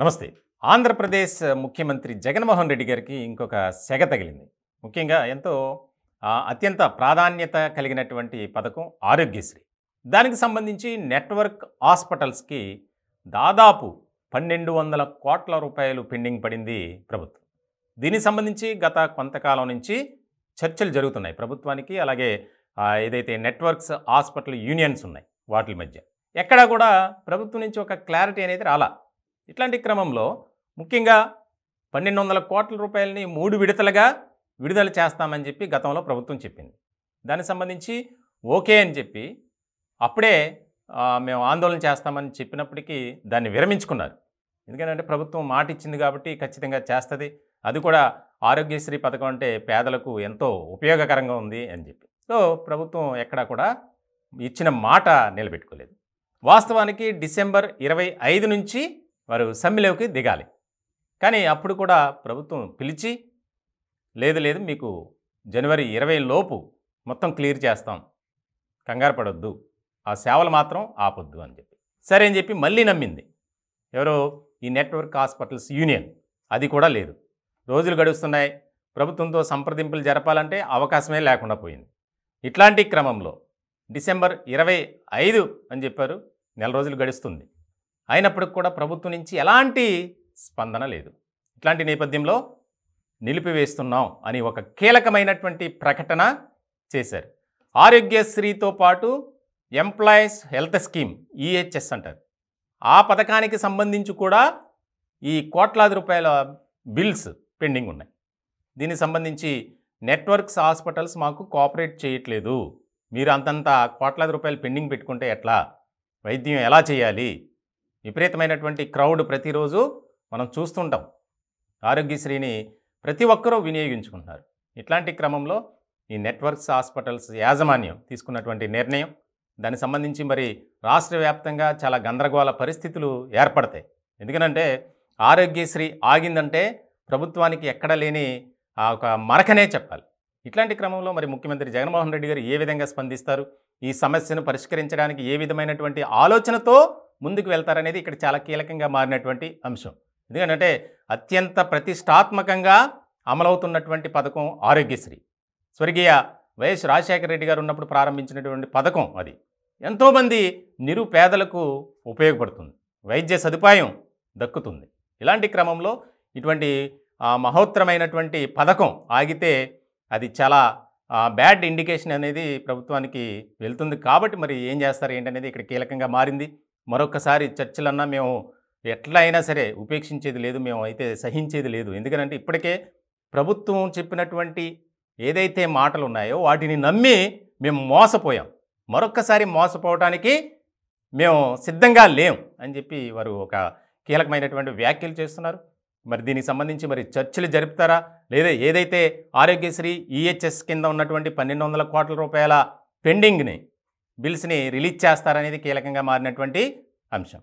నమస్తే ఆంధ్రప్రదేశ్ ముఖ్యమంత్రి జగన్మోహన్ రెడ్డి గారికి ఇంకొక సెగ తగిలింది ముఖ్యంగా ఎంతో అత్యంత ప్రాధాన్యత కలిగినటువంటి పథకం ఆరోగ్యశ్రీ దానికి సంబంధించి నెట్వర్క్ హాస్పిటల్స్కి దాదాపు పన్నెండు వందల కోట్ల రూపాయలు పెండింగ్ పడింది ప్రభుత్వం దీనికి సంబంధించి గత కొంతకాలం నుంచి చర్చలు జరుగుతున్నాయి ప్రభుత్వానికి అలాగే ఏదైతే నెట్వర్క్స్ హాస్పిటల్ యూనియన్స్ ఉన్నాయి వాటి మధ్య ఎక్కడా కూడా ప్రభుత్వం నుంచి ఒక క్లారిటీ అనేది రాలా ఇట్లాంటి క్రమంలో ముఖ్యంగా పన్నెండు వందల కోట్ల రూపాయలని మూడు విడతలుగా విడుదల చేస్తామని చెప్పి గతంలో ప్రభుత్వం చెప్పింది దానికి సంబంధించి ఓకే అని చెప్పి అప్పుడే మేము ఆందోళన చేస్తామని చెప్పినప్పటికీ దాన్ని విరమించుకున్నారు ఎందుకంటే ప్రభుత్వం మాట ఇచ్చింది కాబట్టి ఖచ్చితంగా చేస్తుంది అది కూడా ఆరోగ్యశ్రీ పథకం అంటే పేదలకు ఎంతో ఉపయోగకరంగా ఉంది అని చెప్పి సో ప్రభుత్వం ఎక్కడా కూడా ఇచ్చిన మాట నిలబెట్టుకోలేదు వాస్తవానికి డిసెంబర్ ఇరవై నుంచి వారు సమ్మెలోకి దిగాలి కానీ అప్పుడు కూడా ప్రభుత్వం పిలిచి లేదు లేదు మీకు జనవరి ఇరవై లోపు మొత్తం క్లియర్ చేస్తాం కంగారు పడొద్దు ఆ సేవలు మాత్రం ఆపొద్దు అని చెప్పి సరే అని చెప్పి మళ్ళీ నమ్మింది ఎవరో ఈ నెట్వర్క్ హాస్పిటల్స్ యూనియన్ అది కూడా లేదు రోజులు గడుస్తున్నాయి ప్రభుత్వంతో సంప్రదింపులు జరపాలంటే అవకాశమే లేకుండా పోయింది ఇట్లాంటి క్రమంలో డిసెంబర్ ఇరవై ఐదు అని చెప్పారు నెల రోజులు గడుస్తుంది అయినప్పటికి కూడా ప్రభుత్వం నుంచి ఎలాంటి స్పందన లేదు ఇట్లాంటి నేపథ్యంలో నిలిపివేస్తున్నాం అని ఒక కీలకమైనటువంటి ప్రకటన చేశారు ఆరోగ్యశ్రీతో పాటు employees health scheme EHS e అంటారు ఆ పథకానికి సంబంధించి కూడా ఈ కోట్లాది రూపాయల బిల్స్ పెండింగ్ ఉన్నాయి దీనికి సంబంధించి నెట్వర్క్స్ హాస్పిటల్స్ మాకు కోఆపరేట్ చేయట్లేదు మీరు అంతంత కోట్లాది రూపాయలు పెండింగ్ పెట్టుకుంటే ఎట్లా వైద్యం ఎలా చేయాలి విపరీతమైనటువంటి క్రౌడ్ ప్రతిరోజు మనం చూస్తుంటాం ఆరోగ్యశ్రీని ప్రతి ఒక్కరూ వినియోగించుకుంటున్నారు ఇట్లాంటి క్రమంలో ఈ నెట్వర్క్స్ హాస్పిటల్స్ యాజమాన్యం తీసుకున్నటువంటి నిర్ణయం దానికి సంబంధించి మరి రాష్ట్ర వ్యాప్తంగా చాలా గందరగోళ పరిస్థితులు ఏర్పడతాయి ఎందుకనంటే ఆరోగ్యశ్రీ ఆగిందంటే ప్రభుత్వానికి ఎక్కడ లేని ఆ ఒక మరకనే చెప్పాలి ఇట్లాంటి క్రమంలో మరి ముఖ్యమంత్రి జగన్మోహన్ రెడ్డి గారు ఏ విధంగా స్పందిస్తారు ఈ సమస్యను పరిష్కరించడానికి ఏ విధమైనటువంటి ఆలోచనతో ముందుకు వెళ్తారనేది ఇక్కడ చాలా కీలకంగా మారినటువంటి అంశం ఎందుకంటే అత్యంత ప్రతిష్టాత్మకంగా అమలవుతున్నటువంటి పథకం ఆరోగ్యశ్రీ స్వర్గీయ వైఎస్ రాజశేఖర రెడ్డి గారు ఉన్నప్పుడు ప్రారంభించినటువంటి పథకం అది ఎంతోమంది నిరుపేదలకు ఉపయోగపడుతుంది వైద్య సదుపాయం దక్కుతుంది ఇలాంటి క్రమంలో ఇటువంటి మహోత్తరమైనటువంటి పథకం ఆగితే అది చాలా బ్యాడ్ ఇండికేషన్ అనేది ప్రభుత్వానికి వెళ్తుంది కాబట్టి మరి ఏం చేస్తారు ఏంటనేది ఇక్కడ కీలకంగా మారింది మరొకసారి చర్చలన్నా మేము ఎట్లా అయినా సరే ఉపేక్షించేది లేదు మేము అయితే సహించేది లేదు ఎందుకంటే ఇప్పటికే ప్రభుత్వం చెప్పినటువంటి ఏదైతే మాటలు ఉన్నాయో వాటిని నమ్మి మేము మోసపోయాం మరొక్కసారి మోసపోవడానికి మేము సిద్ధంగా లేం అని చెప్పి వారు ఒక కీలకమైనటువంటి వ్యాఖ్యలు చేస్తున్నారు మరి దీనికి సంబంధించి మరి చర్చలు జరుపుతారా లేదా ఏదైతే ఆరోగ్యశ్రీ ఈహెచ్ఎస్ కింద ఉన్నటువంటి పన్నెండు వందల కోట్ల రూపాయల పెండింగ్ని బిల్స్ని రిలీజ్ చేస్తారనేది కీలకంగా మారినటువంటి అంశం